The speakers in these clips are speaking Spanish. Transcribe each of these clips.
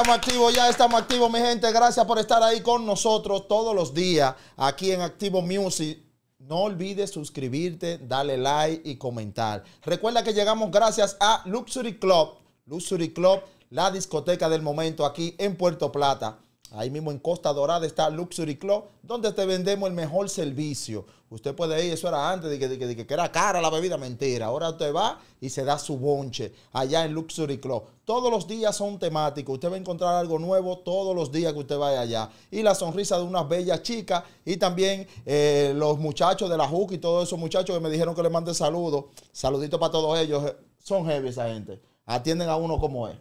estamos activos, ya estamos activos, mi gente. Gracias por estar ahí con nosotros todos los días aquí en Activo Music. No olvides suscribirte, darle like y comentar. Recuerda que llegamos gracias a Luxury Club. Luxury Club, la discoteca del momento aquí en Puerto Plata. Ahí mismo en Costa Dorada está Luxury Club, donde te vendemos el mejor servicio. Usted puede ir, eso era antes de que, que, era cara la bebida, mentira. Ahora usted va y se da su bonche allá en Luxury Club. Todos los días son temáticos. Usted va a encontrar algo nuevo todos los días que usted vaya allá. Y la sonrisa de unas bellas chicas y también eh, los muchachos de la JUC y todos esos muchachos que me dijeron que le mande saludos. Saluditos para todos ellos. Son heavy esa gente. Atienden a uno como es.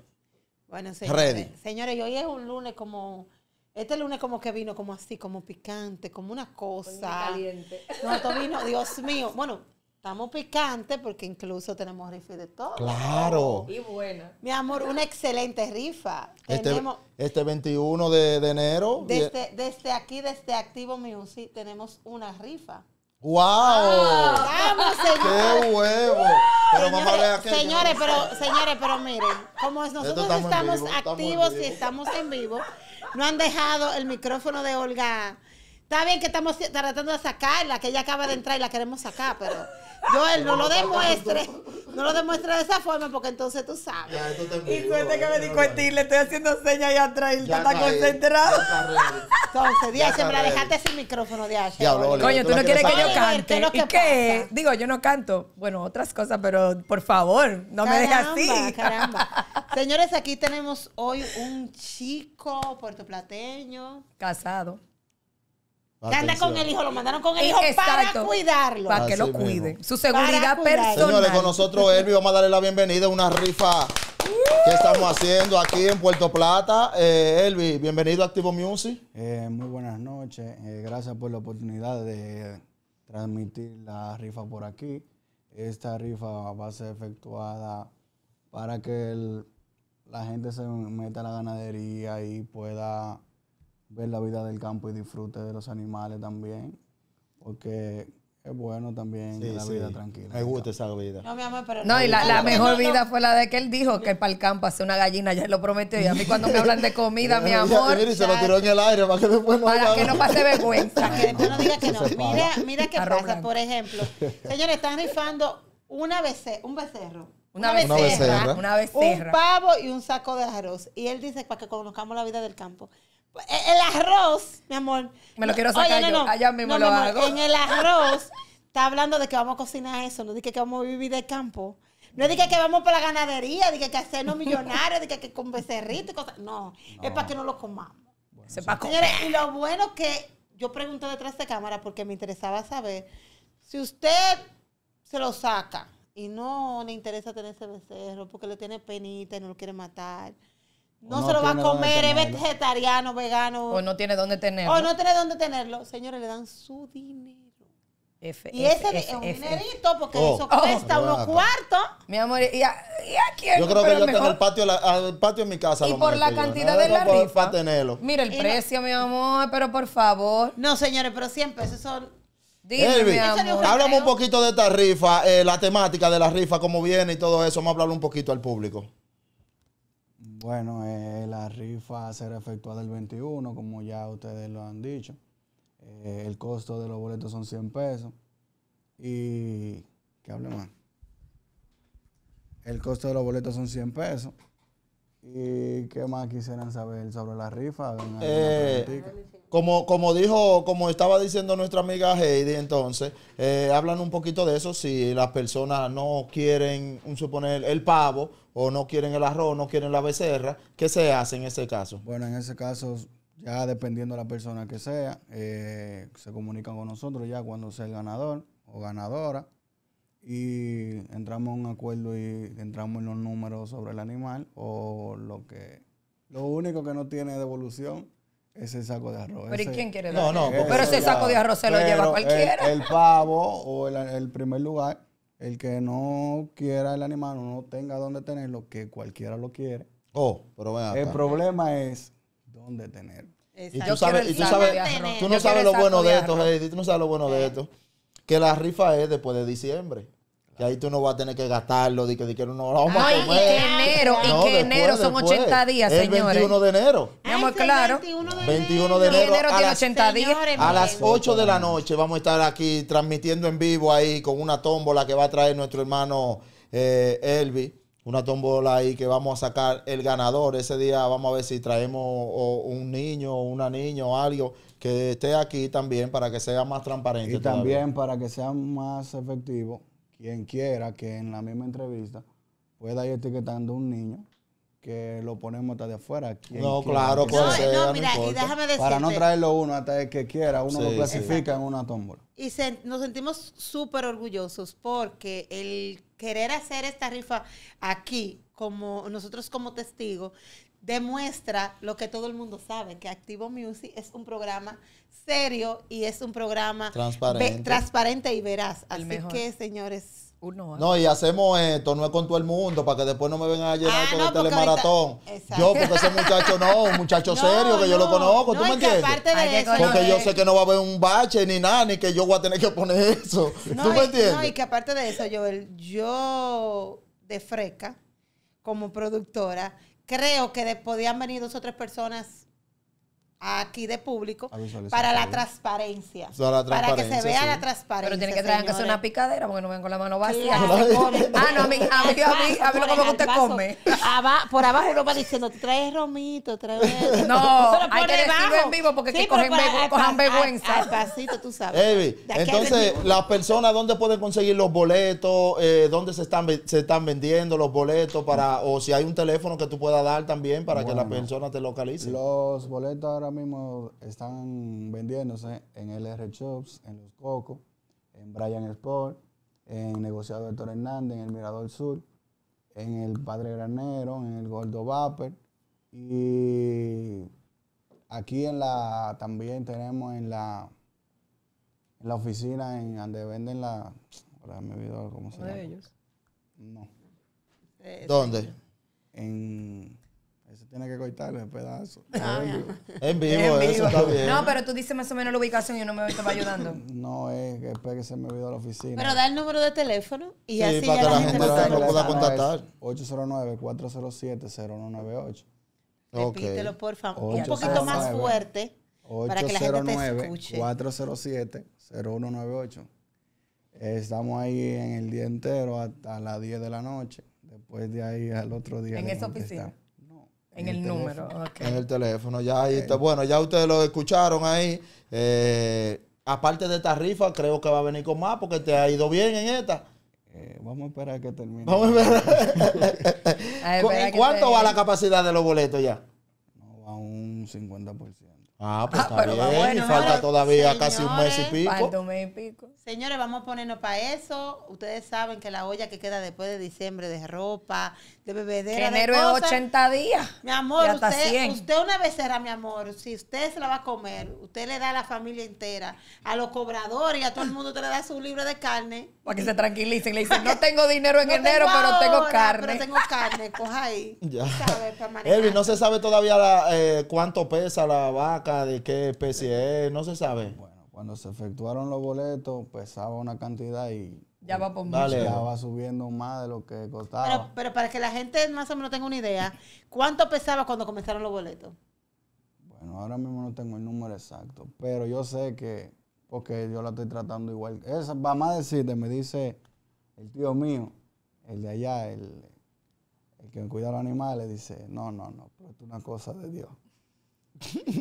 Bueno, señores, señores, hoy es un lunes como este lunes como que vino como así, como picante, como una cosa. Caliente. No, vino, Dios mío. Bueno, estamos picantes porque incluso tenemos rifa de todo. Claro. Y buena. Mi amor, una excelente rifa. Este, tenemos, este 21 de, enero. E desde, aquí, desde Activo Music, tenemos una rifa. ¡Wow! señores! ¡Qué huevo! señores, señores, pero, señores, pero miren, como nosotros estamos activos y estamos en vivo, no han dejado el micrófono de Olga. Está bien que estamos tratando de sacarla, que ella acaba de entrar y la queremos sacar, pero él no lo demuestre. No lo demuestre de esa forma porque entonces tú sabes. y suerte que me di cuenta y le estoy haciendo señas y atrás y está concentrado. Entonces, Diache, me la dejaste sin micrófono, Diache. Coño, tú, no quieres que yo cante. ¿Y qué? Digo, yo no canto. Bueno, otras cosas, pero por favor, no me dejes así. Caramba. Señores, aquí tenemos hoy un chico puertoplateño. Casado. Atención. Anda con el hijo, lo mandaron con el hijo para cuidarlo. Para que lo cuide. Su seguridad personal. Señores, con nosotros Elvi, vamos a darle la bienvenida a una rifa que estamos haciendo aquí en Puerto Plata. Eh, Elvi, bienvenido a Activo Music. Eh, muy buenas noches. Eh, gracias por la oportunidad de transmitir la rifa por aquí. Esta rifa va a ser efectuada para que la gente se meta a la ganadería y pueda ver la vida del campo y disfrute de los animales también, porque es bueno también la vida tranquila. Me gusta esa vida. No, mi amor, pero no, no y la, mejor vida fue la de que él dijo que para el campo hace una gallina, ya lo prometió. Y a mí cuando me hablan de comida, mi amor. y se lo tiró en el aire para que después no Para que no pase vergüenza. que no, diga que no. Mira, mira qué pasa, por ejemplo. Señores, están rifando una un becerro. Una, una becerra, un pavo y un saco de arroz. Y él dice para que conozcamos la vida del campo. El arroz, mi amor. Me lo quiero sacar yo. Allá mismo lo hago. en el arroz está hablando de que vamos a cocinar eso, no dije que vamos a vivir de campo. No dije que vamos para la ganadería, dije que hacernos millonarios, dije que con becerritos y cosas. No, es para que no lo comamos. y lo bueno que yo pregunté detrás de cámara porque me interesaba saber si usted se lo saca y no le interesa tener ese becerro porque le tiene penita y no lo quiere matar. No, se lo va a comer, es vegetariano, vegano. O no tiene dónde tenerlo. O no tiene dónde tenerlo. Señores, le dan su dinero. y ese es un dinerito, porque oh. eso cuesta oh, unos cuartos. Mi amor, ¿y a, quién? Yo creo que yo tengo el patio, en mi casa. Y por la cantidad de la rifa. Tenerlo. Mira el precio, mi amor, pero por favor. No, señores, pero siempre esos son... Dime, Hablamos háblame un poquito de esta rifa, eh, la temática de la rifa, cómo viene y todo eso. Vamos a hablar un poquito al público. Bueno, eh, la rifa será efectuada el 21, como ya ustedes lo han dicho. Eh, el costo de los boletos son 100 pesos. Y... ¿Qué hable más? El costo de los boletos son 100 pesos. ¿Y qué más quisieran saber sobre la rifa? Eh, como, como dijo, como estaba diciendo nuestra amiga Heidi, entonces, eh, hablan un poquito de eso, si las personas no quieren, un suponer, el pavo, o no quieren el arroz, no quieren la becerra, ¿qué se hace en ese caso? Bueno, en ese caso, ya dependiendo de la persona que sea, eh, se comunican con nosotros ya cuando sea el ganador o ganadora y entramos en un acuerdo y entramos en los números sobre el animal o lo que... Lo único que no tiene devolución es el saco de arroz. ¿Pero ¿y quién quiere No, no, pero ese saco de arroz se lo lleva cualquiera. El, pavo o el, primer lugar el que no quiera el animal o no tenga dónde tenerlo, que cualquiera lo quiere. Oh, pero El problema es dónde tenerlo. Y tú sabes, tú, sabes tú no sabes lo bueno de esto, eh. tú no sabes lo bueno de esto, que la rifa es después de diciembre que ahí tú no vas a tener que gastarlo, de que, que no vamos a comer. enero, que enero son 80 días, señores. El 21 de enero. Vamos, claro. 21 de enero, 21 de enero, 80 días. a las 8 de la noche vamos a estar aquí transmitiendo en vivo ahí con una tómbola que va a traer nuestro hermano eh, Elvi. Una tómbola ahí que vamos a sacar el ganador. Ese día vamos a ver si traemos un niño o una niña o algo que esté aquí también para que sea más transparente. Y también para que sea más efectivo quien quiera que en la misma entrevista pueda ir etiquetando un niño que lo ponemos hasta de afuera. no, claro, que no, Para no traerlo uno hasta el que quiera, uno lo clasifica en una tómbola. Y nos sentimos súper orgullosos porque el querer hacer esta rifa aquí, como nosotros como testigos, demuestra lo que todo el mundo sabe, que Activo Music es un programa serio y es un programa transparente, y veraz. Así que, señores, uno, uh, no, y hacemos esto, eh, no es con todo el mundo, para que después no me vengan a llenar ah, con el telemaratón. yo, porque ese muchacho no, un muchacho serio, que yo lo conozco, ¿tú me entiendes? porque yo sé que no va a haber un bache ni nada, ni que yo voy a tener que poner eso. ¿Tú me entiendes? No, y que aparte de eso, Joel, yo de freca, como productora, creo que podían venir dos o tres personas aquí de público para la ¿eh? transparencia, Para que se vea la transparencia. Pero tiene que traer que sea una picadera porque no ven con la mano vacía. ah, no, a mí, a mí, a mí, a mí lo como que usted come. por abajo uno va diciendo, traes romito, traes... No, hay que decirlo en vivo porque que cogen, cojan vergüenza. Al pasito, tú sabes. entonces, las personas, ¿dónde pueden conseguir los boletos? Eh, ¿Dónde se están, se están vendiendo los boletos? para O si hay un teléfono que tú puedas dar también para que la persona te localice. Los boletos ahora ahora mismo están vendiéndose en LR Shops, en Los Cocos, en Brian Sport, en Negociado Héctor Hernández, en el Mirador Sur, en el Padre Granero, en el Gordo Vapor. Y aquí en la también tenemos en la, en la oficina en donde venden la. ellos? No. Eh, ¿Dónde? En tiene que cortarlo el pedazo. Ah, en, vivo. eso está bien. No, pero tú dices más o menos la ubicación y no me estaba ayudando. no, es que después que se me olvidó la oficina. Pero da el número de teléfono y así la, gente, lo pueda contactar. 809-407-0198. Repítelo, por favor. Un poquito más fuerte para que la gente te escuche. 407-0198. Estamos ahí en el día entero hasta las 10 de la noche. Después de ahí al otro día. En esa oficina. En, el, número, En el teléfono, ya ahí está. Bueno, ya ustedes lo escucharon ahí. Eh, aparte de esta rifa, creo que va a venir con más porque te ha ido bien en esta. Eh, vamos a esperar que termine. Vamos a ¿En cuánto va la capacidad de los boletos ya? No, va un 50%. Ah, pues ah, bien. falta todavía casi un mes y pico. Falta un mes y pico. Señores, vamos a ponernos para eso. Ustedes saben que la olla que queda después de diciembre de ropa, de bebedera. enero es 80 días. Mi amor, usted, una vez será, mi amor. Si usted se la va a comer, usted le da a la familia entera, a los cobradores y a todo el mundo, usted le da su libro de carne. Para que se tranquilicen. Le dicen, no tengo dinero en enero, pero tengo carne. Pero tengo carne, coja ahí. Ya. Elvi, no se sabe todavía eh, cuánto pesa la vaca de qué especie es, no se sabe. Bueno, cuando se efectuaron los boletos, pesaba una cantidad y ya va subiendo más de lo que costaba. Pero, para que la gente más o menos tenga una idea, ¿cuánto pesaba cuando comenzaron los boletos? Bueno, ahora mismo no tengo el número exacto, pero yo sé que, porque yo la estoy tratando igual. Esa va más decirte, me dice el tío mío, el de allá, el, el que cuida los animales, dice, no, no, no, pero es una cosa de Dios.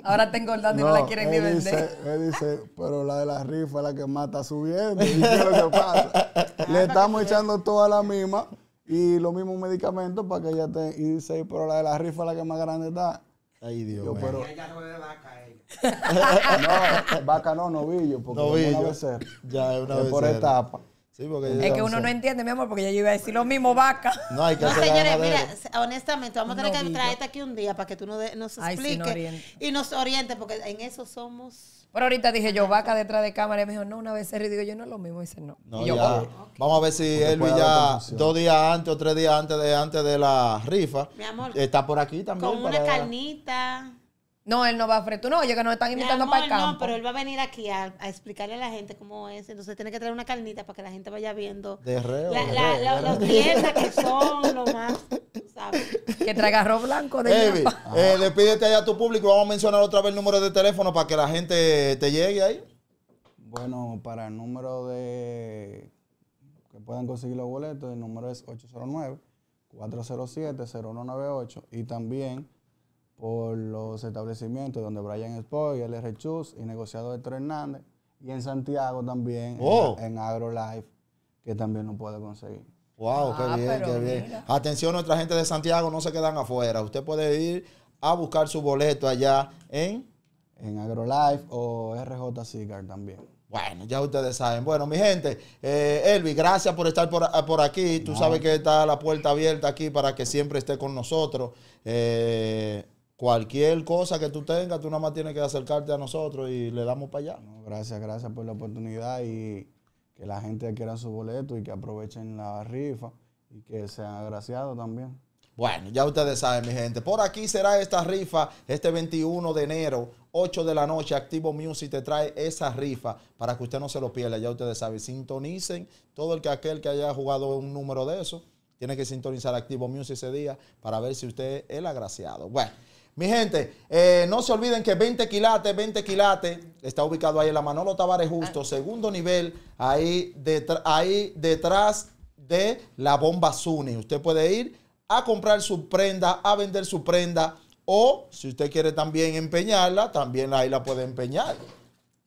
Ahora tengo el dando y no la quieren ni vender. él dice, pero la de la rifa es la que más está subiendo. ¿Y qué lo que pasa? Ah, Le estamos echando toda la misma y los mismos medicamentos para que ella te. Y dice, pero la de la rifa es la que más grande está. Ay, Dios mío. Ella no vaca, no, vaca no, novillo, porque no es una Ya es Por etapa es que uno no entiende, mi amor, porque yo iba a decir lo mismo, vaca. No, hay que señores, mira, honestamente, vamos a tener que traerte aquí un día para que tú nos, expliques y nos orientes, porque en eso somos. Pero ahorita dije yo, vaca detrás de cámara, y me dijo, no, una vez se digo yo, no es lo mismo, dice, no. y yo, Vamos a ver si Elvi ya dos días antes o tres días antes de, antes de la rifa. Está por aquí también. Con una carnita. No, él no va a tú no, oye que nos están invitando para el campo. No, pero él va a venir aquí a, explicarle a la gente cómo es. Entonces tiene que traer una carnita para que la gente vaya viendo. De reo, Los que son, lo más, ¿sabes? Que traiga arroz blanco de eh, despídete allá a tu público. Vamos a mencionar otra vez el número de teléfono para que la gente te llegue ahí. Bueno, para el número de que puedan conseguir los boletos, el número es 809 407 0198 y también por los establecimientos donde Brian Spoy LR Chus y negociado Héctor Hernández. Y en Santiago también, en, oh. AgroLife, que también lo puede conseguir. Wow, qué ah, bien, qué bien. Atención, nuestra gente de Santiago no se quedan afuera. Usted puede ir a buscar su boleto allá en en AgroLife o RJ Cigar también. Bueno, ya ustedes saben. Bueno, mi gente, eh, Elvi, gracias por estar por, ah, aquí. Tú sabes que está la puerta abierta aquí para que siempre esté con nosotros. Eh, cualquier cosa que tú tengas, tú nada más tienes que acercarte a nosotros y le damos para allá. gracias, gracias por la oportunidad y que la gente quiera su boleto y que aprovechen la rifa y que sean agraciados también. Bueno, ya ustedes saben, mi gente. Por aquí será esta rifa este 21 de enero, 8 de la noche. Activo Music te trae esa rifa para que usted no se lo pierda. Ya ustedes saben, sintonicen todo el que aquel que haya jugado un número de eso. Tiene que sintonizar Activo Music ese día para ver si usted es el agraciado. Bueno. Mi gente, eh, no se olviden que 20 quilates, 20 quilates, está ubicado ahí en la Manolo Tavares Justo, ah. segundo nivel, ahí, detrás de la bomba Suny. Usted puede ir a comprar su prenda, a vender su prenda, o si usted quiere también empeñarla, también ahí la puede empeñar.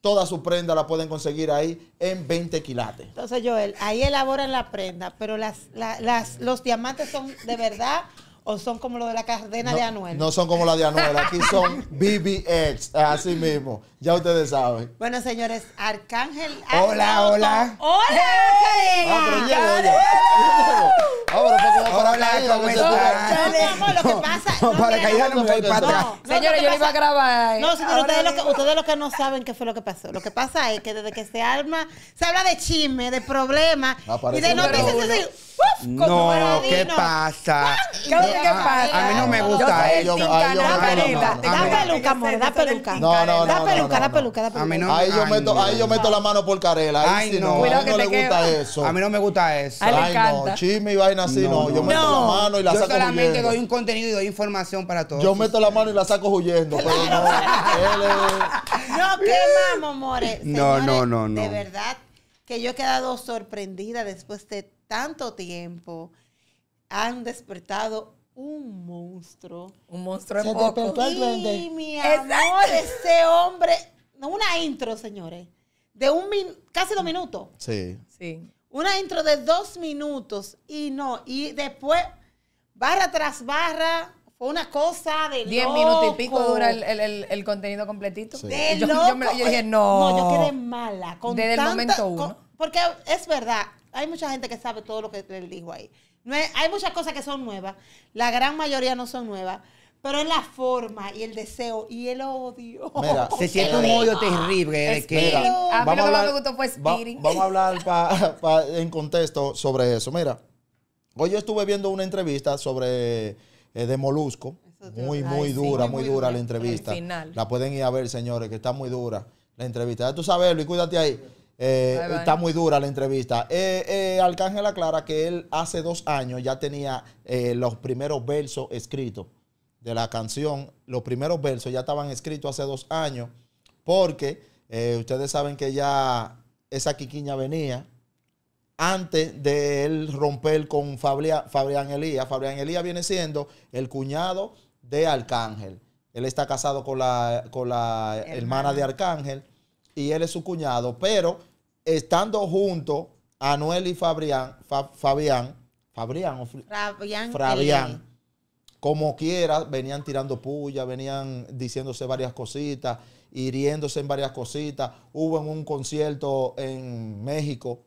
Toda su prenda la pueden conseguir ahí en 20 quilates. Entonces, Joel, ahí elaboran la prenda, pero los diamantes son de verdad ¿O son como lo de la cadena de Anuel? No son como la de Anuel, aquí son BBX, así mismo. Ya ustedes saben. Bueno, señores, Arcángel. Hola, hola. Ah, ¡Hola! Ah, hola, ¿cómo estás? lo que pasa... para que ya no me para atrás. Señores, yo le iba a grabar. No, señores, ustedes lo, que, ustedes lo que no saben qué fue lo que pasó. Lo que pasa es que desde que se arma, se habla de chisme, de problemas y de noticias... No, ¿qué pasa? ¿Qué, pasa? A mí no me gusta eso. Da peluca, amor, da peluca. No, no, no. Da peluca, da peluca, da peluca. Ahí yo meto, ahí yo meto la mano por carela. Ahí sí no, a mí no le gusta eso. A mí no me gusta eso. Ay, no, chisme y vaina así, no. Yo meto la mano y la saco huyendo. Yo solamente doy un contenido y doy información para todos. Yo meto la mano y la saco huyendo, pero no. No más, amores. No, no, no, no. De verdad que yo he quedado sorprendida después de tanto tiempo han despertado un monstruo. Un monstruo en poco. Y amor, ese hombre, una intro, señores, de un casi dos minutos. Sí. Una intro de dos minutos y no, y después barra tras barra, fue una cosa de Diez minutos y pico dura el, contenido completito. yo, dije, no. No, yo quedé mala. Desde porque es verdad, hay mucha gente que sabe todo lo que él dijo ahí. No hay muchas cosas que son nuevas, la gran mayoría no son nuevas, pero es la forma y el deseo y el odio. se siente un odio terrible. Ah, a mí vamos lo que más me gustó fue vamos a hablar en contexto sobre eso. Mira, hoy yo estuve viendo una entrevista sobre eh, de Molusco. Muy, muy dura, muy, dura, la entrevista. La pueden ir a ver, señores, que está muy dura la entrevista. tú sabes, y cuídate ahí. Eh, está muy dura la entrevista. Eh, eh, Arcángel aclara que él hace dos años ya tenía los primeros versos escritos de la canción. Los primeros versos ya estaban escritos hace dos años porque ustedes saben que ya esa quiquiña venía antes de él romper con Fabrián Elías. Fabrián Elías viene siendo el cuñado de Arcángel. Él está casado con la, con la hermana de Arcángel y él es su cuñado, pero estando juntos, Anuel y Fabrián, Fabián, Fabián, Fabián como quiera, venían tirando puya, venían diciéndose varias cositas, hiriéndose en varias cositas. Hubo en un concierto en México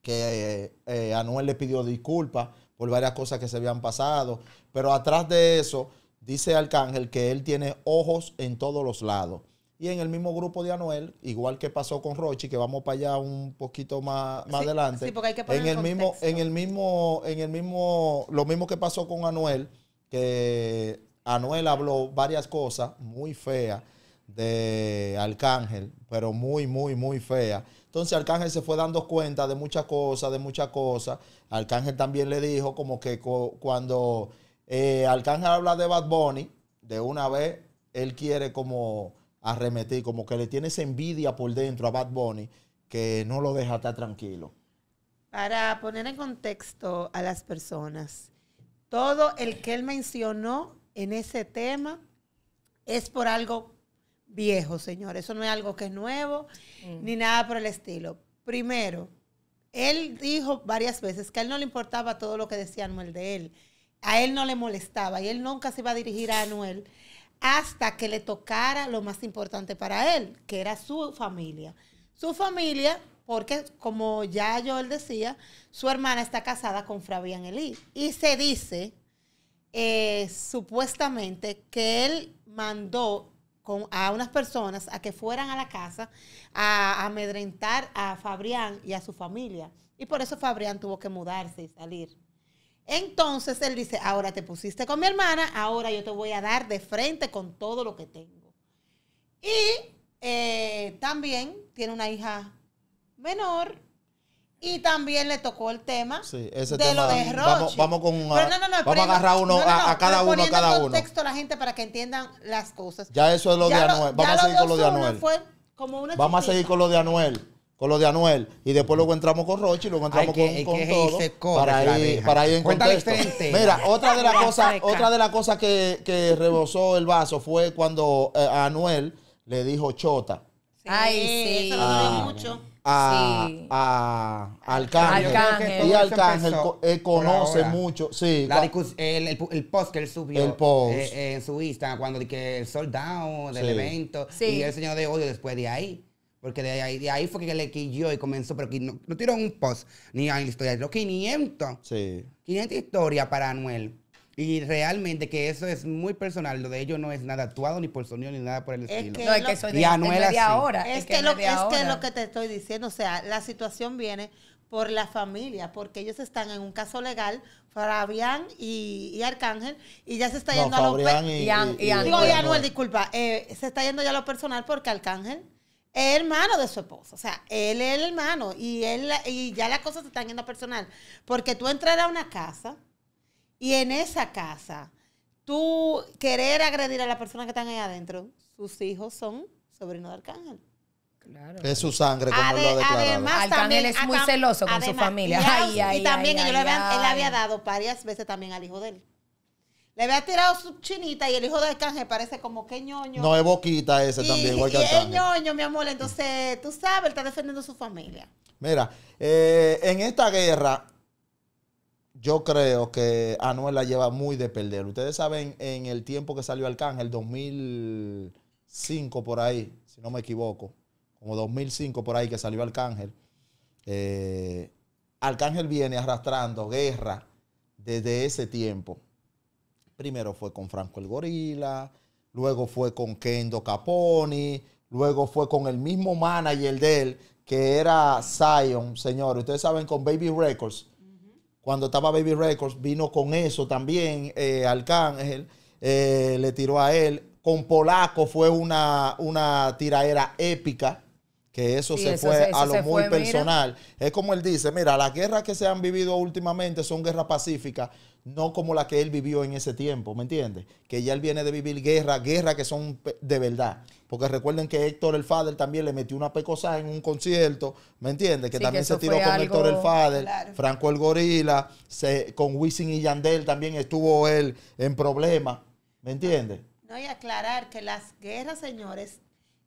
que eh, eh, Anuel le pidió disculpas por varias cosas que se habían pasado. Pero atrás de eso, dice Arcángel que él tiene ojos en todos los lados. Y en el mismo grupo de Anuel, igual que pasó con Rochi, que vamos para allá un poquito más, más adelante. Sí, porque hay que poner en el mismo, en el mismo, en el mismo, lo mismo que pasó con Anuel, que Anuel habló varias cosas muy feas de Arcángel, pero muy, muy, muy fea. Entonces Arcángel se fue dando cuenta de muchas cosas, de muchas cosas. Arcángel también le dijo como que cuando eh, Arcángel habla de Bad Bunny, de una vez, él quiere como arremetir, como que le tiene esa envidia por dentro a Bad Bunny que no lo deja estar tranquilo. Para poner en contexto a las personas, todo el que él mencionó en ese tema es por algo viejo, señor. Eso no es algo que es nuevo mm. ni nada por el estilo. Primero, él dijo varias veces que a él no le importaba todo lo que decía Anuel de él. A él no le molestaba y él nunca se iba a dirigir a Anuel hasta que le tocara lo más importante para él, que era su familia. Su familia, porque como ya yo él decía, su hermana está casada con Fabián Elí. Y se dice, eh, supuestamente, que él mandó con, a unas personas a que fueran a la casa a, a amedrentar a Fabián y a su familia. Y por eso Fabián tuvo que mudarse y salir. Entonces él dice, ahora te pusiste con mi hermana, ahora yo te voy a dar de frente con todo lo que tengo. Y eh, también tiene una hija menor y también le tocó el tema de tema, lo de Vamos, vamos con vamos a agarrar uno a, cada uno, a cada uno. texto a la gente para que entiendan las cosas. Ya eso es lo de Anuel. Vamos a seguir con lo de Anuel. Vamos a seguir con lo de Anuel con lo de Anuel y después luego entramos con Rochi y luego entramos con, con todo para ir, para ahí en contexto. Mira, otra de las cosas, otra de las cosas que, que, rebosó el vaso fue cuando eh, Anuel le dijo chota. Ay, sí, eso ah, mucho. A, sí. a, Y Arcángel conoce mucho. Sí, el, el, post que él subió el post. Eh, en su Instagram, cuando dije el soldado del evento. Y el señor de odio después de ahí. Porque de ahí, de ahí fue que le quilló y comenzó, pero no, no tiró un post ni a la historia, tiró 500. Sí. 500 historias para Anuel. Y realmente que eso es muy personal, lo de ellos no es nada actuado ni por sonido ni nada por el estilo. no, es que de, y Anuel así. Ahora, es, que, lo, es que lo que te estoy diciendo, o sea, la situación viene por la familia, porque ellos están en un caso legal, Fabián y, y Arcángel, y ya se está yendo a lo personal. Y, Anuel, disculpa, eh, se está yendo ya a lo personal porque Arcángel es hermano de su esposo, O sea, él es el hermano. Y, él, y ya las cosas se están yendo personal. Porque tú entrar a una casa y en esa casa tú querer agredir a las personas que están ahí adentro, sus hijos son sobrinos de Arcángel. Claro. Es su sangre, como lo ha declarado. Además, Arcángel es muy celoso con su familia. Y, también ay, él le había dado varias veces también al hijo de él. Le había tirado su chinita y el hijo de Arcángel parece como que ñoño. No, es boquita ese también, igual es ñoño, mi amor. Entonces, tú sabes, él está defendiendo su familia. Mira, eh, en esta guerra, yo creo que Anuel la lleva muy de perder. Ustedes saben, en el tiempo que salió Arcángel, 2005 por ahí, si no me equivoco, como 2005 por ahí que salió Arcángel, eh, Arcángel viene arrastrando guerra desde ese tiempo Primero fue con Franco el Gorila, luego fue con Kendo Caponi, luego fue con el mismo manager de él, que era Zion, señor. Ustedes saben, con Baby Records. Cuando estaba Baby Records, vino con eso también, eh, Arcángel, eh, le tiró a él. Con Polaco fue una, una tiraera épica que eso se fue a lo muy personal. Es como él dice, mira, las guerras que se han vivido últimamente son guerras pacíficas, no como la que él vivió en ese tiempo, ¿me entiendes? Que ya él viene de vivir guerra, guerra que son de verdad. Porque recuerden que Héctor el Fader también le metió una pecosa en un concierto, ¿me entiendes? Que también se tiró con Héctor el Fader, Franco el Gorila, con Wisin y Yandel también estuvo él en problemas, ¿me entiendes? No, y aclarar que las guerras, señores,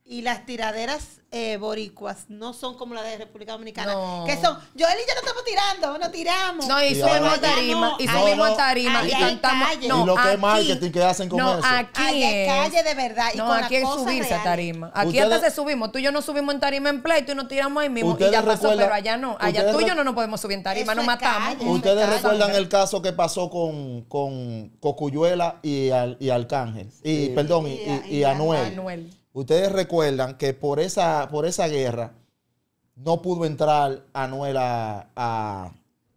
y las tiraderas eh, boricuas no son como las de República Dominicana. Que son, Joel y yo no estamos tirando, no tiramos. No, y subimos a tarima, y subimos a tarima, y cantamos. No, y lo que es marketing que hacen con no, eso. Aquí es calle de verdad. Y no, aquí es subirse a tarima. Aquí antes subimos. Tú y yo no subimos en tarima en pleito y nos tiramos ahí mismo. Y ya pasó, pero allá no. Allá tú y yo no nos podemos subir en tarima, nos matamos. ustedes recuerdan el caso que pasó con, con Cocuyuela y, y Arcángel. Y, perdón, y, y, Anuel. Ustedes recuerdan que por esa, por esa guerra no pudo entrar Anuel a,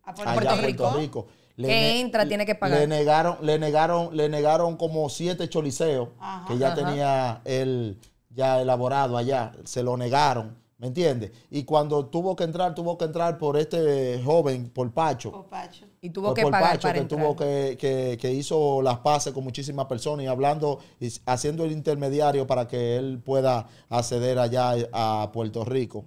¿A Puerto, Rico? Le que entra, tiene que pagar. Le negaron, le negaron, le negaron como siete choliseos que ya tenía él ya elaborado allá. Se lo negaron. ¿Me entiendes? Y cuando tuvo que entrar, tuvo que entrar por este joven, por Pacho. Por Pacho. Y tuvo que por que tuvo que, que, hizo las paces con muchísimas personas y hablando, y haciendo el intermediario para que él pueda acceder allá a Puerto Rico.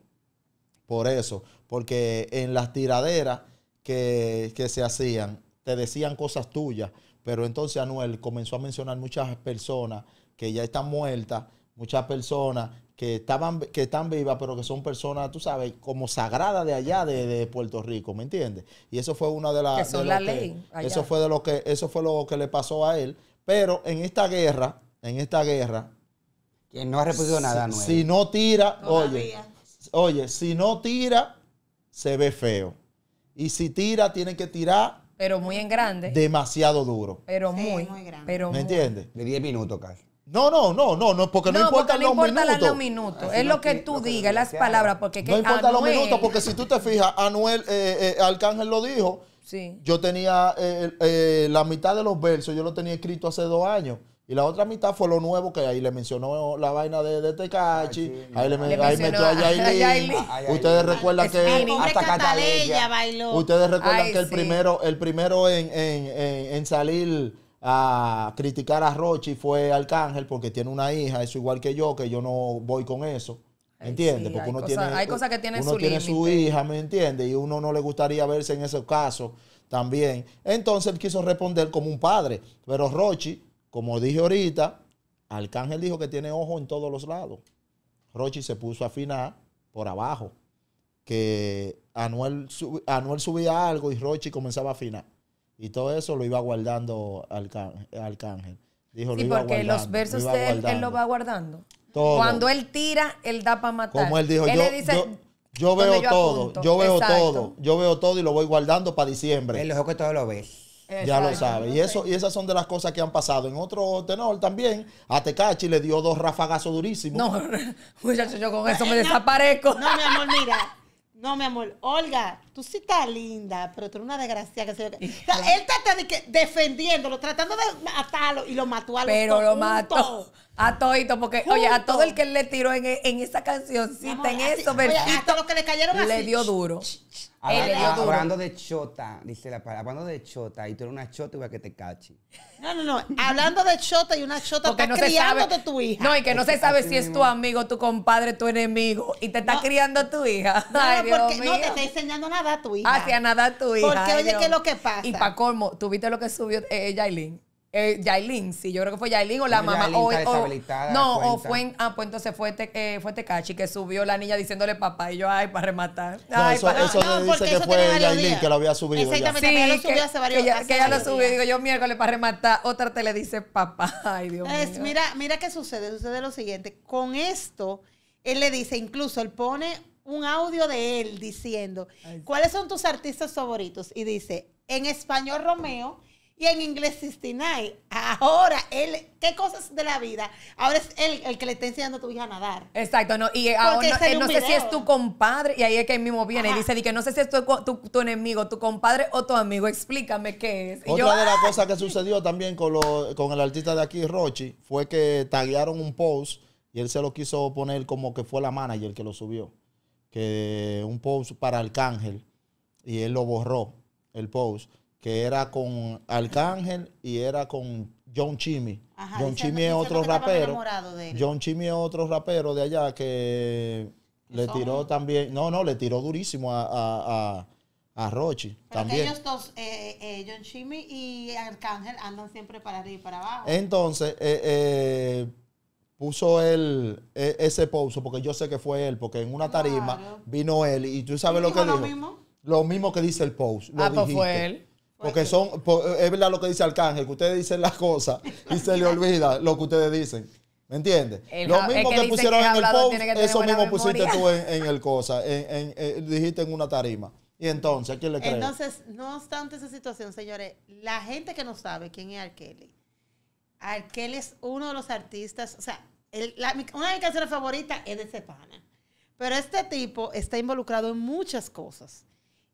Por eso, porque en las tiraderas que, que se hacían, te decían cosas tuyas, pero entonces Anuel comenzó a mencionar muchas personas que ya están muertas, muchas personas que estaban que están vivas, pero que son personas, tú sabes, como sagradas de allá de, Puerto Rico, ¿me entiendes? Y eso fue una de las leyes Eso fue de lo que eso fue lo que le pasó a él, pero en esta guerra, en esta guerra quien no ha repetido nada nuevo. Si no tira, oye, oye, si no tira se ve feo. Y si tira tiene que tirar pero muy en grande. Demasiado duro. Pero muy, muy grande. Pero ¿Me entiendes? De 10 minutos casi. No, no, no, no, no, porque no, no minutos. no importa minutos. los minutos. es lo que, tú digas, las palabras, porque que no importa los minutos, porque si tú te fijas, Anuel, eh, eh Arcángel lo dijo. Sí. Yo tenía eh, eh, la mitad de los versos, yo lo tenía escrito hace dos años. Y la otra mitad fue lo nuevo que ahí le mencionó la vaina de, de Tecachi. ahí le, ahí metió a Ustedes recuerdan que. Hasta Cataleya bailó. Ustedes recuerdan que el primero, el primero en, en, en salir a criticar a Rochi fue Arcángel porque tiene una hija, eso igual que yo, que yo no voy con eso. ¿Me entiendes? porque uno tiene. Hay cosas que uno tiene su hija, ¿me entiendes? Y uno no le gustaría verse en ese caso también. Entonces él quiso responder como un padre. Pero Rochi, como dije ahorita, Arcángel dijo que tiene ojo en todos los lados. Rochi se puso a afinar por abajo. Que Anuel, Anuel subía algo y Rochi comenzaba a afinar y todo eso lo iba guardando al Y Dijo, lo iba porque los versos de él, él lo va guardando. Cuando él tira, él da para matar. Como él dijo, yo, le dice, yo, veo todo, yo veo todo, yo veo todo y lo voy guardando para diciembre. El ojo que todo lo ve. Ya lo sabe. Y eso, y esas son de las cosas que han pasado. En otro tenor también, a Tecachi le dio dos rafagazos durísimos. No, muchachos, yo con eso me desaparezco. No, mi amor, mira. No, mi amor, Olga, tú sí estás linda, pero tú eres una desgracia que se él está defendiéndolo, tratando de matarlo y lo mató a los Pero lo mató. A todito, porque oye, a todo el que le tiró en, en esa cancioncita, en eso, y todo lo que le cayeron así. Le dio duro. Hablando de chota, dice la palabra, hablando de chota, y tú eres una chota igual que te cache. No, no, no. hablando de chota y una chota, porque está no criándote tu hija. No, y que no se sabe si es tu amigo, tu compadre, tu enemigo, y te está criando criando tu hija. No, Ay, porque, no te está enseñando nada a tu hija. Hacia ah, nada a tu hija. Porque, oye, ¿qué es lo que pasa? Y para colmo, ¿tuviste lo que subió eh, eh, Yailin, sí, yo creo que fue Yailin o la mamá. O, no, o fue, en, ah, pues entonces fue, te, eh, fue Tecachi que subió la niña diciéndole papá y yo, ay, para rematar. No, eso, eso no, dice que fue Yailin que lo había subido. Exactamente, ya. ella lo subió hace varios días. Que ella lo subió, digo yo miércoles para rematar, otra te le dice papá, ay Dios mío. Mira, mira qué sucede, sucede lo siguiente, con esto, él le dice, incluso él pone un audio de él diciendo, ¿cuáles son tus artistas favoritos? Y dice, en español Romeo y en inglés 69. Ahora, él, ¿qué cosas de la vida? Ahora es él el que le está enseñando a tu hija a nadar. Exacto, no, y ahora no, sé si es tu compadre, y ahí es que él mismo viene y dice, que no sé si es tu, enemigo, tu compadre o tu amigo, explícame qué es. Y Otra de las ¡ah! cosas que sucedió también con, el artista de aquí, Rochi, fue que taguearon un post y él se lo quiso poner como que fue la manager que lo subió. Que un post para Arcángel y él lo borró, el post que era con Arcángel y era con John Chimmy. John Chimmy es otro rapero. John Chimmy es otro rapero de allá que le tiró también, no, no, le tiró durísimo a, a, Rochi también. ellos dos, eh, eh, eh, John Chimmy y Arcángel, andan siempre para arriba y para abajo. Entonces, puso él e, ese post, porque yo sé que fue él, porque en una tarima vino él y tú sabes lo que dijo. Lo mismo? lo mismo que dice el post. ah, pues fue él. Porque son, eh, es verdad lo que dice Arcángel, que ustedes dicen las cosas y se le olvida lo que ustedes dicen. ¿Me entiendes? Eh, lo mismo que, pusieron en el post, eso mismo pusiste tú en, el cosa, eh, dijiste en una tarima. Y entonces, ¿a quién le creen? Entonces, no obstante esa situación, señores, la gente que no sabe quién es Arkeli. Arkeli es uno de los artistas, o sea, una de mis canciones favoritas es de Cepana. Pero este tipo está involucrado en muchas cosas.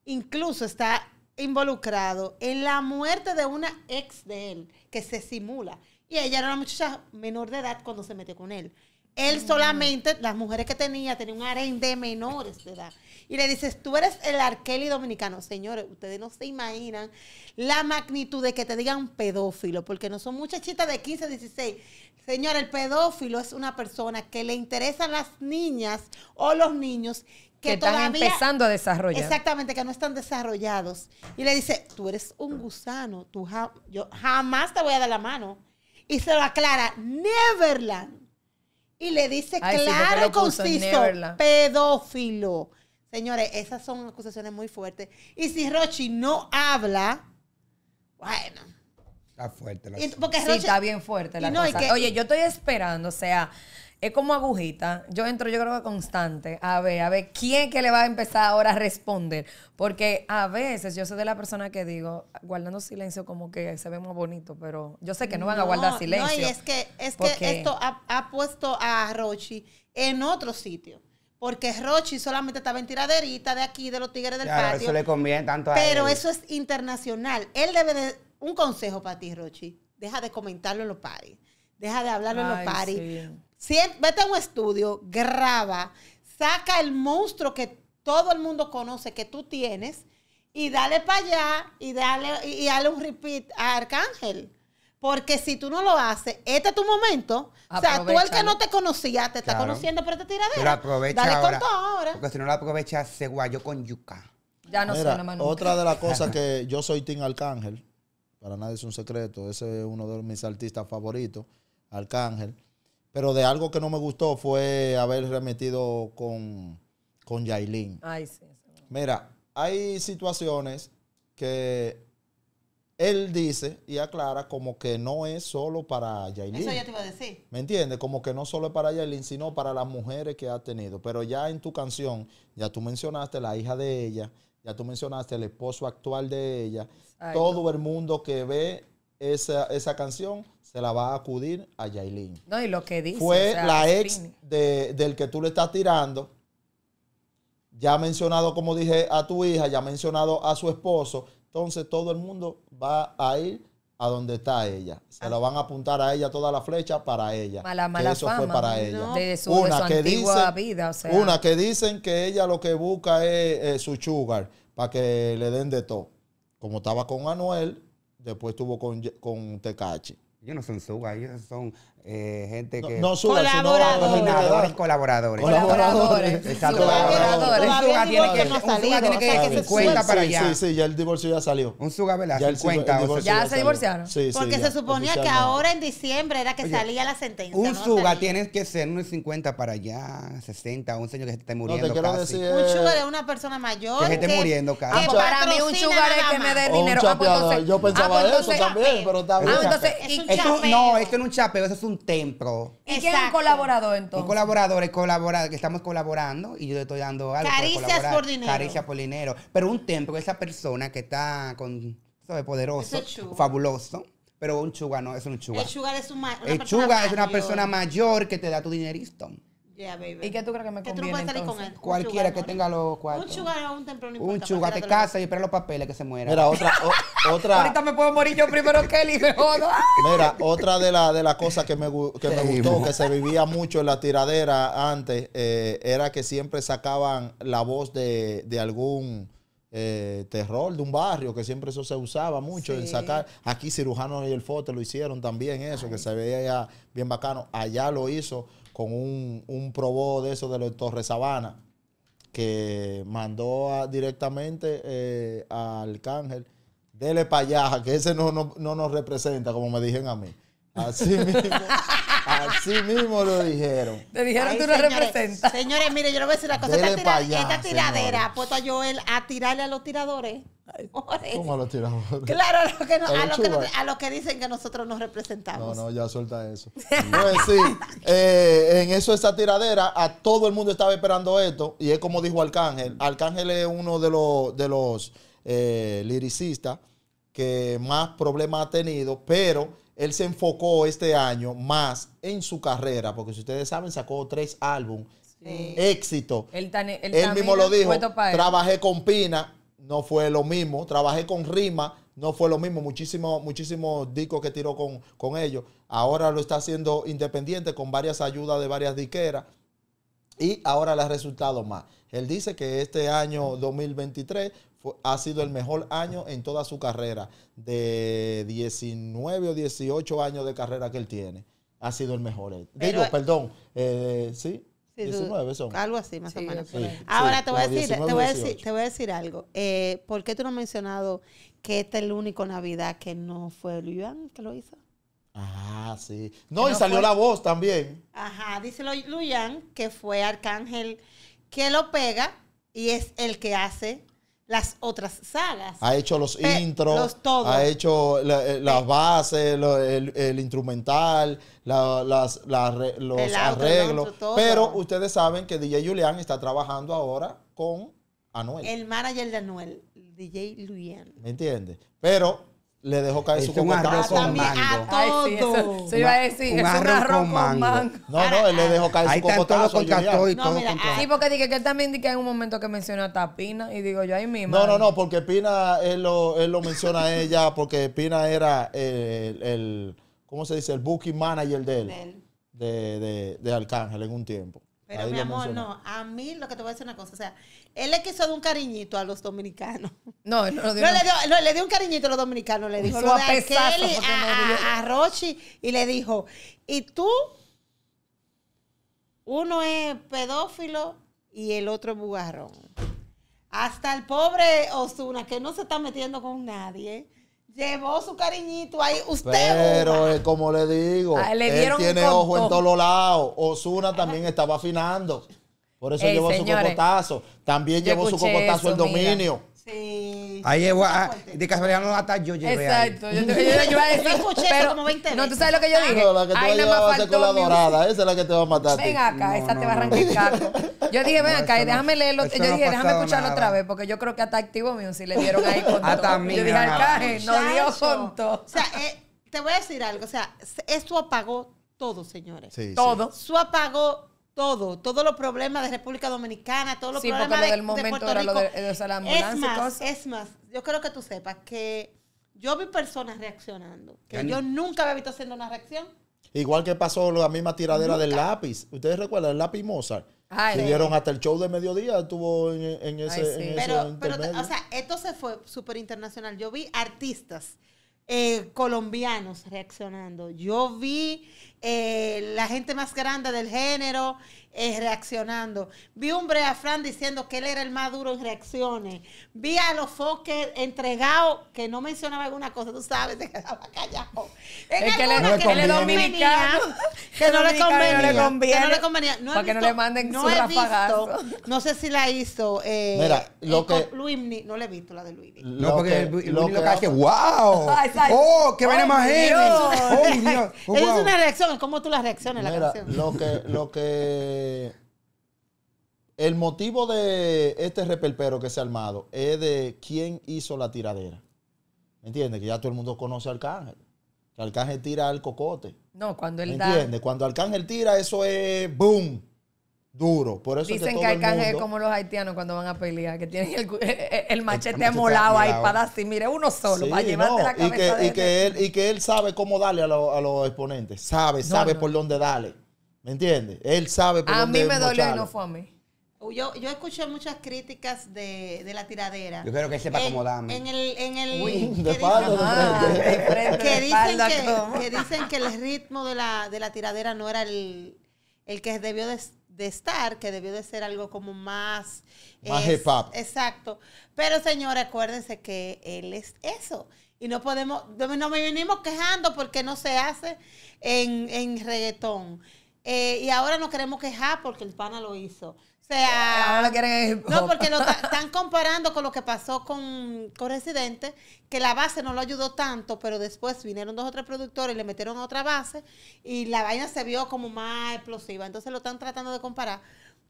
Incluso está involucrado en la muerte de una ex de él, que se simula. Y ella era una muchacha menor de edad cuando se metió con él. Él mm. solamente, las mujeres que tenía, tenía un harén de menores de edad. Y le dices, tú eres el arqueli dominicano. Señores, ustedes no se imaginan la magnitud de que te digan pedófilo, porque no son muchachitas de 15, 16. Señor, el pedófilo es una persona que le interesan las niñas o los niños que, están empezando a desarrollar. Exactamente, que no están desarrollados. Y le dice, tú eres un gusano, tú yo jamás te voy a dar la mano. Y se lo aclara, Neverland. Y le dice, claro, sí, pedófilo. Señores, esas son acusaciones muy fuertes. Y si Rochi no habla, bueno. Está fuerte la porque está bien fuerte la cosa. Oye, yo estoy esperando, o sea, es como agujita. Yo entro, yo creo que constante. A ver, a ver, ¿quién que le va a empezar ahora a responder? Porque a veces yo soy de la persona que digo, guardando silencio como que se ve más bonito, pero yo sé que no van a guardar silencio. No, y es que, es que esto ha, puesto a Rochi en otro sitio. Porque Rochi solamente estaba en tiraderita de aquí, de los tigres del claro, Eso le conviene tanto a Pero eso es internacional. Él debe de. Un consejo para ti, Rochi. Deja de comentarlo en los paris. Deja de hablarlo en los paris. Sí vete a un estudio, graba, saca el monstruo que todo el mundo conoce que tú tienes y dale para allá y dale, y dale un repeat a Arcángel. Porque si tú no lo haces, este es tu momento. O sea, tú el que no te conocía, te está conociendo, pero te tira de aprovecha Dale con ahora. Porque si no lo aprovechas, se guayó con yuca. Ya no Otra de las cosas que yo soy Tim Arcángel, para nadie es un secreto, ese es uno de mis artistas favoritos, Arcángel. Pero de algo que no me gustó fue haber remetido con, con Yailin. Ay, sí, Mira, hay situaciones que él dice y aclara como que no es solo para Yailin. Eso ya te iba a decir. ¿Me entiendes? Como que no solo es para Yailin, sino para las mujeres que ha tenido. Pero ya en tu canción, ya tú mencionaste la hija de ella, ya tú mencionaste el esposo actual de ella. todo el mundo que ve esa, esa canción se la va a acudir a Yailin. No, y lo que dice. Fue la ex del que tú le estás tirando. Ya ha mencionado, como dije, a tu hija, ya mencionado a su esposo. Entonces todo el mundo va a ir a donde está ella. Se ah. lo la van a apuntar a ella toda la flecha para ella. Mala, mala eso fue para ella. De su, una que dicen, Una que dicen que ella lo que busca es eh, su sugar para que le den de todo. Como estaba con Anuel, después estuvo con, con yo no son suga, ellos son Eh, gente que. No, colaboradores. colaboradores. Colaboradores. Un suga tiene que, 50 para allá. Sí, sí, ya el divorcio ya salió. Un suga, ¿verdad? 50. ya, se divorciaron. Porque se suponía que ahora en diciembre era que salía la sentencia. Un suga tiene que ser unos 50 para allá, 60, un señor que se esté muriendo. Un sugar es una persona mayor. Que se esté muriendo Para mí, un sugar es que me dé dinero. Ah, pues Yo pensaba ah, pues eso también, pero ah, pues No, esto no es un chapeo, es un un templo. ¿Y quién es un colaborador entonces? Un colaborador es que estamos colaborando y yo le estoy dando algo. Caricias por, dinero. Pero un templo, esa persona que está con, Poderoso, fabuloso. Pero un chuga no, es un chuga. El chuga es, una persona, es una persona mayor que te da tu dinerito. ¿Y qué tú crees que me conviene? Cualquiera que tenga los cuatro Un chugar un Un te casa y espera los papeles que se mueran Mira, otra. otra... Ahorita me puedo morir yo primero que él Mira, otra de las de cosas que, me, que gustó, que se vivía mucho en la tiradera antes, eh, era que siempre sacaban la voz de, algún. Eh, terror de un barrio, que siempre eso se usaba mucho en sacar. Aquí Cirujanos y el Fote lo hicieron también, eso, que se veía ya bien bacano. Allá lo hizo con un, probó de eso de los Torres Sabana, que mandó directamente eh, al al dele payaja, que ese no, no, no nos representa, como me dijeron a mí. Así mismo. Así mismo lo dijeron. Te dijeron que no señores, representas. Señores, mire, yo le voy a decir la cosa. esta, tiradera ha puesto a Joel a tirarle a los tiradores. ¿Cómo a los tiradores? Claro, que a, los que, dicen que nosotros nos representamos. No, no, ya suelta eso. Pues sí, eh, en eso esa tiradera, a todo el mundo estaba esperando esto. Y es como dijo Arcángel. Arcángel es uno de los, de los eh, liricistas que más problemas ha tenido, pero él se enfocó este año más en su carrera, porque si ustedes saben, sacó tres álbumes. Éxito. Él, mismo lo dijo. Trabajé con Pina, no fue lo mismo. Trabajé con Rima, no fue lo mismo. Muchísimos muchísimos discos que tiró con, con ellos. Ahora lo está haciendo independiente con varias ayudas de varias diqueras. Y ahora le ha resultado más. Él dice que este año 2023 ha sido el mejor año en toda su carrera, de 19 o 18 años de carrera que él tiene. Ha sido el mejor. Digo, eh, perdón, eh, sí, 19 son. Algo así, más o menos. Ahora te, voy a decir, algo. Eh, ¿Por qué tú no has mencionado que este es el único Navidad que no fue Luyan que lo hizo? Ah, sí. No, y salió la voz también. Ajá, dice Luján que fue Arcángel que lo pega y es el que hace las otras sagas. Ha hecho los intros, ha hecho eh, las bases, el, instrumental, los arreglos. pero ustedes saben que DJ Julián está trabajando ahora con Anuel. El manager de Anuel, DJ Julián. ¿Me entiendes? Pero le dejó caer este su cocotazo. con ah, mango. A todo. se iba a decir, un, un arroz, con, mango. No, no, él le dejó caer su cocotazo. Ahí están todos con y todo mira, Sí, porque dije que él también dije en un momento que menciona a Pina y digo yo ahí mismo. No, no, no, porque Pina él lo, él lo menciona a ella porque Pina era eh, el, el, ¿cómo se dice? El booking manager de él, de, de, de Arcángel en un tiempo. Pero mi amor, no, a mí lo que te voy a decir una cosa, o sea, él le quiso dar un cariñito a los dominicanos. No, no, no, le, dio, no, le dio un cariñito a los dominicanos, le dijo a, a Rochi y le dijo, y tú, uno es pedófilo y el otro es bugarrón. Hasta el pobre Osuna, que no se está metiendo con nadie, Llevó su cariñito ahí. Usted. Pero eh, como le digo, él tiene ojo en todos lados. Osuna también estaba afinando. Por eso llevó su cocotazo. También llevó su cocotazo el dominio. Ahí es, de casualidad no hasta yo estar Exacto. Yo, te, yo, yo, iba a decir. escuché pero, como 20 No, tú sabes lo que yo dije. No, la que te Ay, va a con la dorada. Esa es la que te va a matar. Ven acá, esa te va a arrancar Yo dije, ven acá, y déjame leerlo. Yo dije, déjame escucharlo otra vez, porque yo creo que hasta Activo mío si le dieron ahí con Hasta mí. Yo dije, Arcaje, no dio con todo. O sea, eh, te voy a decir algo. O sea, esto apagó todo, señores. Sí, todo. Su apagó todo, todos los problemas de República Dominicana, todos los problemas del de, momento Puerto era de, eh, es más, es más, yo creo que tú sepas que yo vi personas reaccionando, que yo nunca había visto haciendo una reacción. Igual que pasó la misma tiradera del lápiz. ¿Ustedes recuerdan el lápiz Mozart? Siguieron hasta el show de mediodía, estuvo en, ese, Ay, pero, pero, o sea, esto se fue súper internacional. Yo vi artistas eh, colombianos reaccionando. Yo vi eh, la gente más grande del género eh, reaccionando. Vi un Brea Fran diciendo que él era el más duro en reacciones. Vi a los Fokker entregados, que no mencionaba alguna cosa, tú sabes, se quedaba callado. es que, le, es dominicano, que, no, le convenía. Que no le convenía. para que no le manden su No sé si la hizo. Eh, Mira, lo que. Luimni, no le he visto la de Luimni. No, porque lo, que ¡wow! ¡Oh, que buena imagen ¡Oh, Dios! Es una ¡Oh, reacción cómo tú las reacciones a la canción. Lo que, lo que. El motivo de este repelpero que se ha armado es de quién hizo la tiradera. ¿Me entiendes? Que ya todo el mundo conoce a Arcángel. Que Arcángel tira al cocote. No, cuando él da. ¿Me entiendes? Cuando Arcángel tira, eso es boom. Duro. Por eso Dicen que, que, el como los haitianos cuando van a pelear, que tienen el, el machete amolado ahí para así, mire, uno solo, para llevarte la cabeza. Y que, él, y que él sabe cómo darle a, los a los exponentes. Sabe, sabe por dónde darle. ¿Me entiendes? Él sabe por a dónde A mí me dolió y no fue a mí. Oh, yo, yo escuché muchas críticas de, de la tiradera. Yo creo que sepa cómo dame. En el, en el que, dicen que, que dicen que el ritmo de la, de la tiradera no era el, el que debió de de estar, que debió de ser algo como más... Más Exacto. Pero señores acuérdense que él es eso. Y no podemos, no me venimos quejando porque no se hace en, en reggaetón. Eh, y ahora no queremos quejar porque el pana lo hizo sea, Ahora No, porque lo están comparando con lo que pasó con, con Residente, que la base no lo ayudó tanto, pero después vinieron dos o tres productores y le metieron otra base y la vaina se vio como más explosiva. Entonces lo están tratando de comparar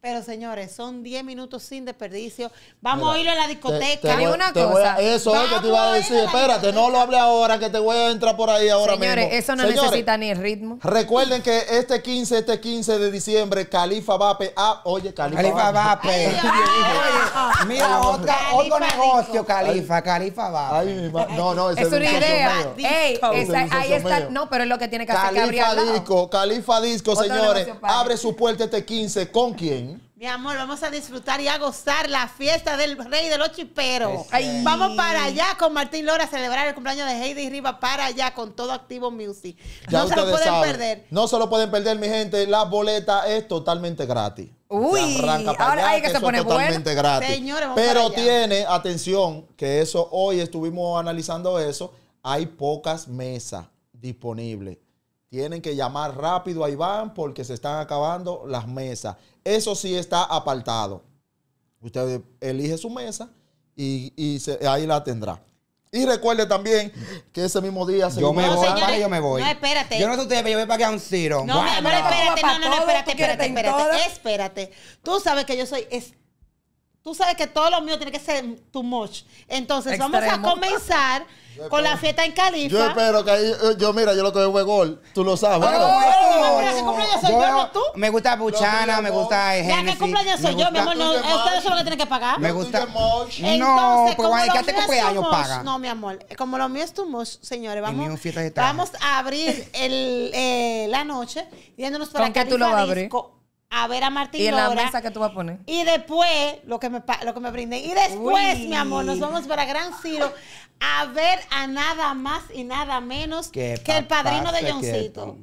pero señores, son 10 minutos sin desperdicio. Vamos a ir a la discoteca. voy, una cosa. A, eso es lo que tú vas a decir. Espérate, no lo hable ahora, que te voy a entrar por ahí ahora mismo señores, Eso no necesita ni el ritmo. Recuerden que este 15, este 15 de diciembre, Califa Vape. Ah, oye, Califa, Califa Vape. Mira, otra, otro negocio, Califa, Califa Vape. No, no, es una idea. ahí está. No, pero es lo que tiene que hacer Califa Disco, Califa Disco, señores. Abre su puerta este 15. ¿Con quién? Mi amor, vamos a disfrutar y a gozar la fiesta del rey de los chiperos. Vamos para allá con Martín Lora a celebrar el cumpleaños de Heidi Riva para allá con todo Activo Music. no se lo pueden perder. No se lo pueden perder, mi gente. La boleta es totalmente gratis. Uy, ahora hay que, se pone totalmente gratis. Pero tiene, atención, que eso hoy estuvimos analizando eso, hay pocas mesas disponibles. Tienen que llamar rápido a Iván porque se están acabando las mesas. Eso sí está apartado. Usted elige su mesa y, ahí la tendrá. Y recuerde también que ese mismo día se Yo me voy, yo me voy. No, espérate. Yo no sé ustedes, pero yo me pagué a un ciro. No, no, no, espérate, no, no, espérate, espérate, espérate, espérate. Tú sabes que yo soy Tú sabes que todo lo mío tiene que ser too much. Entonces, vamos a comenzar con la fiesta en Califa. Yo espero que eh, yo, mira, yo lo que es gol, tú lo sabes. ¿verdad? cumpleaños soy yo, no tú? Me gusta Buchana, me gusta Genesis. ¿Qué que cumpleaños soy yo, mi amor, no, ustedes son los que tienen que pagar. Me gusta. no, porque ¿qué te cumpleaños paga. No, mi amor, como lo mío es too much, señores, vamos, vamos a abrir eh, la noche yéndonos para ¿Con qué tú lo abres? a ver a Martín y la mesa que tú vas a poner. Y después, lo que me, lo que me Y después, mi amor, nos vamos para Gran Ciro a ver a nada más y nada menos que, el padrino de Johncito.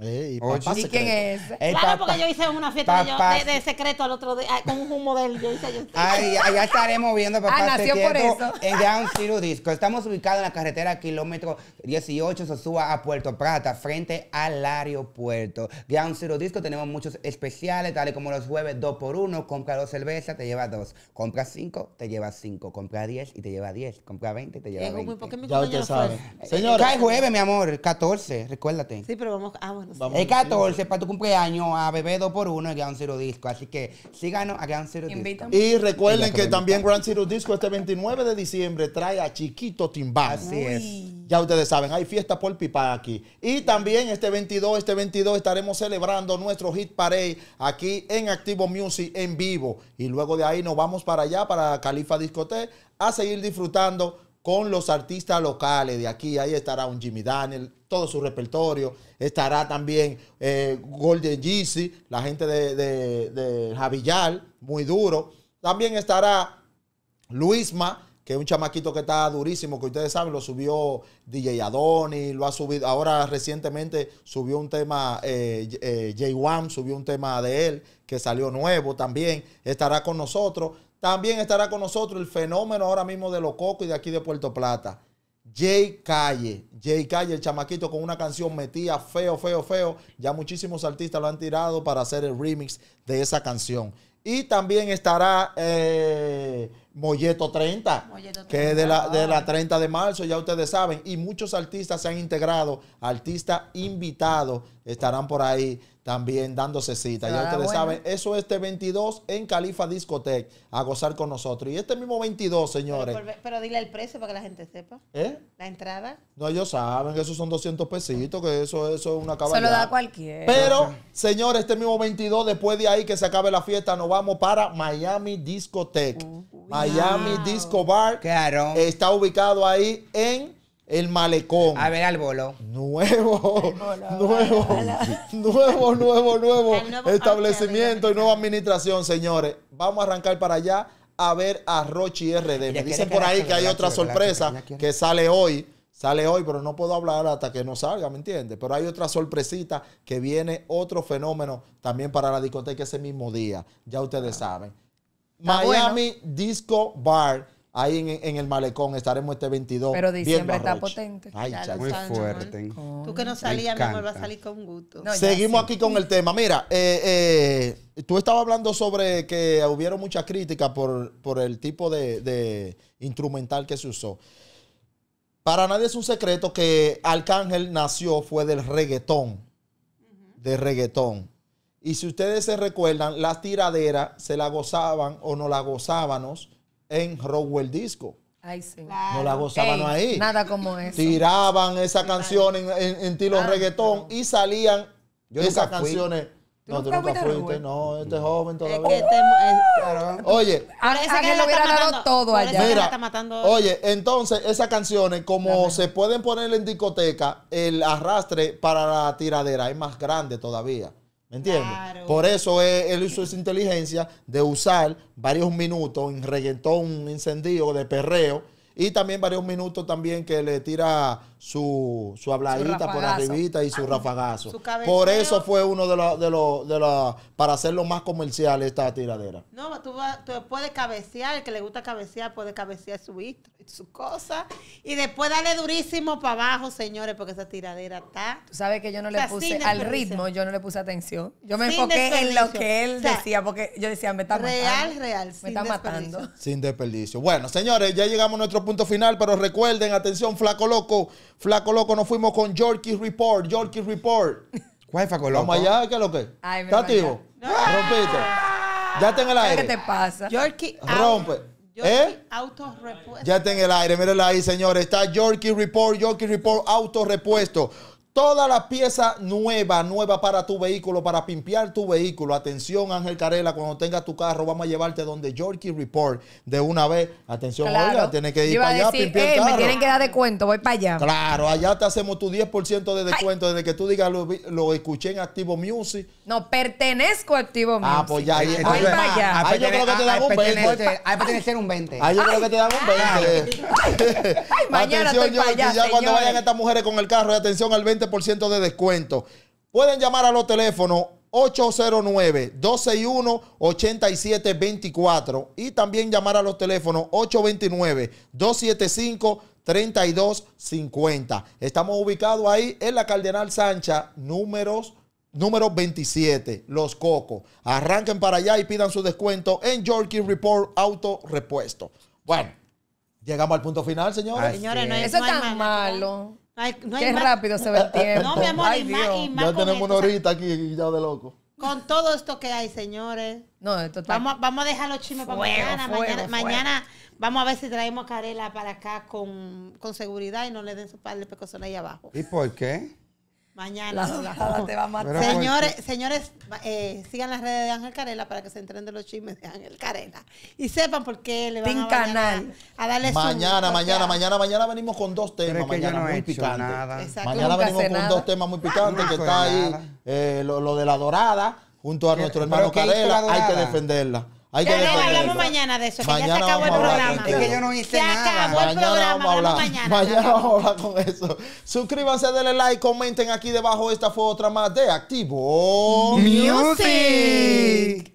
Eh, y papá ¿Y quién es? Eh, porque yo hice una fiesta de, yo, de, secreto al otro día, con un modelo. Yo hice yo. Ay, ya estaremos viendo, papá. Ah, nació por eso. En Down Zero Disco. Estamos ubicados en la carretera kilómetro 18, Sosúa, a Puerto Plata, frente al aeropuerto. Down Zero Disco, tenemos muchos especiales, tales como los jueves 2 por 1 Compra dos cervezas, te lleva dos. Compra 5, te lleva 5. Compra 10 y te lleva 10. Compra 20 y te lleva 20. ¿Por qué mi ya usted sabe. Señora. Cae jueves, mi amor, 14, recuérdate. Sí, pero vamos. Ah, el 14 para tu cumpleaños a Bebé 2x1 en Ground Zero Disco. Así que síganos a Gran Zero Disco. Y recuerden que también Grand Zero Disco este 29 de diciembre trae a Chiquito Timbal. Así es. Ya ustedes saben, hay fiesta por pipa aquí. Y también este 22, este 22 estaremos celebrando nuestro Hit Parade aquí en Activo Music en vivo. Y luego de ahí nos vamos para allá, para Califa Discote a seguir disfrutando con los artistas locales de aquí. Ahí estará un Jimmy Daniel, todo su repertorio. Estará también eh, Golden Jeezy, la gente de, de, muy duro. También estará Luisma, que es un chamaquito que está durísimo, que ustedes saben, lo subió DJ Adoni, lo ha subido, ahora recientemente subió un tema, eh, eh subió un tema de él, que salió nuevo también, estará con nosotros. También estará con nosotros el fenómeno ahora mismo de los cocos y de aquí de Puerto Plata. Jay Calle, Jay Calle, el chamaquito con una canción metía feo, feo, feo. Ya muchísimos artistas lo han tirado para hacer el remix de esa canción. Y también estará eh, Molleto, 30, que es de la, de la 30 de marzo, ya ustedes saben. Y muchos artistas se han integrado, artistas invitados estarán por ahí también dándose cita. Ya ustedes saben, eso es este 22 en Califa Discotec, a gozar con nosotros. Y este mismo 22, señores. Pero, dile el precio para que la gente sepa. ¿Eh? La entrada. No, ellos saben que esos son 200 pesitos, que eso, eso es una caballada. Se lo da cualquiera. Pero, señores, este mismo 22, después de ahí que se acabe la fiesta, nos vamos para Miami Discotech. Uh, Miami Disco Bar. Claro. Está ubicado ahí en el malecón. A ver al bolo. Nuevo, nuevo, nuevo, nuevo, nuevo, nuevo establecimiento y nueva administración, señores. Vamos a arrancar para allá a ver a Rochi RD. Me dicen por ahí que hay otra sorpresa que sale hoy. Sale hoy, pero no puedo hablar hasta que no salga, ¿me entiendes? Pero hay otra sorpresita que viene otro fenómeno también para la discoteca ese mismo día. Ya ustedes ah. saben. Miami Disco Bar Ahí en, el malecón estaremos este 22. Pero diciembre está potente. Ay, muy fuerte. Tú que no salías, no amor, a salir con gusto. Seguimos aquí con el tema. Mira, eh, eh, tú estabas hablando sobre que hubieron muchas críticas por, el tipo de, instrumental que se usó. Para nadie es un secreto que Arcángel nació fue del reggaetón. De reggaetón. Y si ustedes se recuerdan, las tiraderas se la gozaban o no la gozábamos en Rowell Disco. Ay, No la gozaban ahí. Nada como eso. Tiraban esa canción en, en, tiro ah, reggaetón y salían esas canciones. No, tú nunca, no, este joven todavía. Este eh, oye, ahora esa que lo hubiera dado todo allá. está matando oye, entonces esas canciones, como se pueden poner en discoteca, el arrastre para la tiradera es más grande todavía. ¿Me entiendes? Por eso él, hizo esa inteligencia de usar varios minutos en un incendio de perreo y también varios minutos también que le tira su, su habladita por arribita y su ah, rafagazo. por eso fue uno de los, de los, de para hacerlo más comercial esta tiradera. No, tú, puedes cabecear, el que le gusta cabecear puede cabecear su visto su cosa. Y después dale durísimo para abajo, señores, porque esa tiradera está... Tú sabes que yo no le puse al ritmo, yo no le puse atención. Yo me enfoqué en lo que él decía, porque yo decía, me está matando. Real, real. Me está matando. Sin desperdicio. Bueno, señores, ya llegamos a nuestro punto final, pero recuerden, atención, Flaco Loco. Flaco Loco, nos fuimos con Yorkie Report. Yorkie Report. ¿Cuál es Flaco Loco? Vamos allá, ¿qué es lo que? ¿Está tío. ¿Eh? Ya está en el aire. ¿Qué te pasa? Rompe. ¿Eh? Ya está en el aire, mírenla ahí, señores. Está Yorkie Report, Yorkie Report, auto repuesto. Toda la pieza nueva, nueva para tu vehículo, para pimpear tu vehículo. Atención, Ángel Carela, cuando tengas tu carro, vamos a llevarte donde Yorkie Report de una vez. Atención, claro. tienes que ir para allá a pimpear eh, el carro. Me tienen que dar de cuento voy para allá. Claro, allá te hacemos tu 10% de descuento desde que tú digas lo, escuché en Activo Music. No, pertenezco a Activo Music. Ah, pues ya. Ahí, voy para allá. Ahí yo creo que te dan un 20. Ahí pertenecer un 20. Ahí yo creo que te dan un 20. Ay, mañana Atención, estoy allá, ya cuando vayan estas mujeres con el carro, atención al 20 por ciento de descuento. Pueden llamar a los teléfonos 809-261-8724 y también llamar a los teléfonos 829-275-3250. Estamos ubicados ahí en la Cardenal Sancha, números número 27, Los Cocos. Arranquen para allá y pidan su descuento en Yorkie Report Auto Repuesto. Bueno, llegamos al punto final, señores. Señores, no es Eso tan malo. Qué rápido se ve el tiempo. No, mi amor, Ya tenemos una horita aquí ya de loco. Con todo esto que hay, señores. No, esto Vamos, vamos a dejar los chismes para mañana. mañana, vamos a ver si traemos a Carela para acá con, seguridad y no le den su padre de ahí abajo. ¿Y por qué? Mañana. Señores, señores eh, sigan las redes de Ángel Carela para que se entren de los chismes de Ángel Carela. Y sepan por qué le van a, canal. a Mañana, mañana, mañana, mañana venimos con dos temas. muy picantes. Mañana venimos con dos temas muy picantes que está ahí eh, lo, de la dorada junto a nuestro hermano Carela. Hay que defenderla ya hablamos mañana de eso, que ya se acabó el programa. se acabó el programa, vamos mañana. Mañana vamos a hablar con eso. Suscríbanse, denle like, comenten aquí debajo. Esta fue otra más de Activo Music.